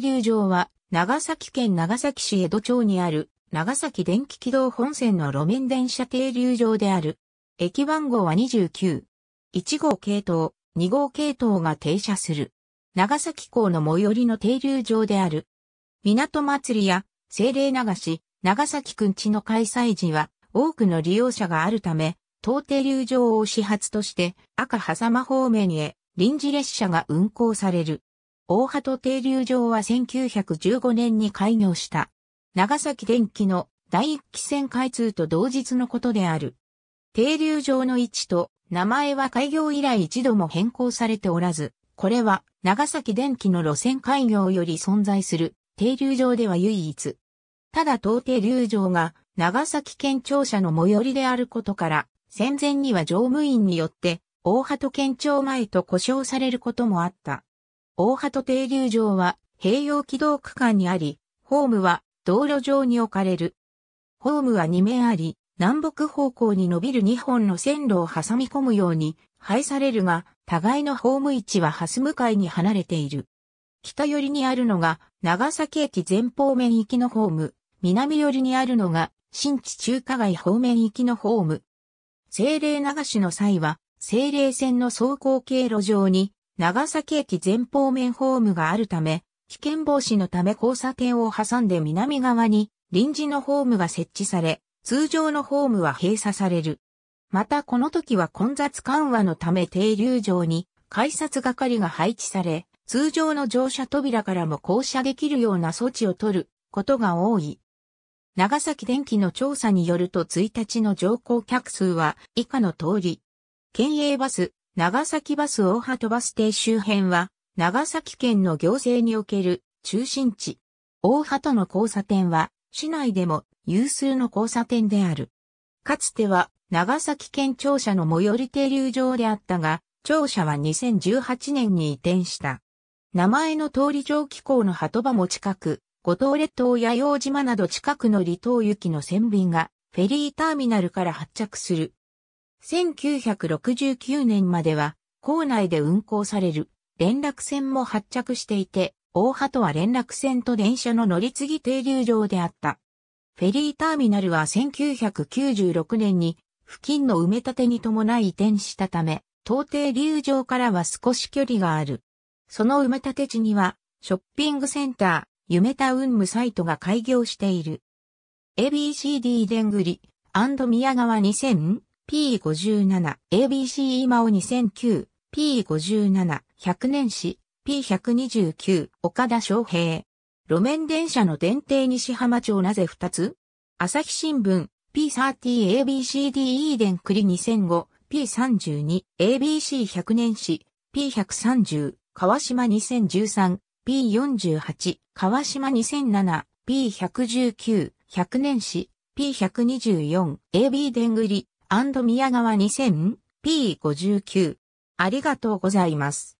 流場は、長崎県長崎市江戸町にある、長崎電気軌道本線の路面電車停留場である。駅番号は29。1号系統、2号系統が停車する。長崎港の最寄りの停留場である。港祭りや、精霊流し、長崎くんちの開催時は、多くの利用者があるため、当停留場を始発として、赤狭間方面へ臨時列車が運行される。大鳩停留場は1915年に開業した。長崎電機の第一期線開通と同日のことである。停留場の位置と名前は開業以来一度も変更されておらず、これは長崎電機の路線開業より存在する停留場では唯一。ただ東停留場が長崎県庁舎の最寄りであることから、戦前には乗務員によって大鳩県庁前と呼称されることもあった。大鳩停留場は併用軌道区間にあり、ホームは道路上に置かれる。ホームは2面あり、南北方向に伸びる2本の線路を挟み込むように配されるが、互いのホーム位置は蓮向かいに離れている。北寄りにあるのが長崎駅前方面行きのホーム、南寄りにあるのが新地中華街方面行きのホーム。政令流しの際は、政令線の走行経路上に長崎駅前方面ホームがあるため、危険防止のため交差点を挟んで南側に臨時のホームが設置され、通常のホームは閉鎖される。またこの時は混雑緩和のため停留場に改札係が配置され、通常の乗車扉からも降車できるような措置を取ることが多い。長崎電気の調査によると1日の乗降客数は以下の通り。県営バス、長崎バス大鳩バス停周辺は、長崎県の行政における中心地。大鳩の交差点は、市内でも有数の交差点である。かつては、長崎県庁舎の最寄り停留場であったが、庁舎は2018年に移転した。名前の通り上機構の鳩場も近く、五島列島や洋島など近くの離島行きの船便が、フェリーターミナルから発着する1969年までは、校内で運行される連絡船も発着していて、大波とは連絡船と電車の乗り継ぎ停留場であった。フェリーターミナルは1996年に付近の埋め立てに伴い移転したため、到底留場からは少し距離がある。その埋め立て地には、ショッピングセンター、夢タウンムサイトが開業している。ABCD でんぐり、宮川2000 P57、ABC 今尾2009、P57、100年史、P129、岡田昌平。路面電車の電停西浜町なぜ2つ朝日新聞、P30ABCDE 電栗2005、P32、ABC100 年史、P130、川島2013、P48、川島2007、P119、100年史、P124、AB 電栗、宮川 2000p59。ありがとうございます。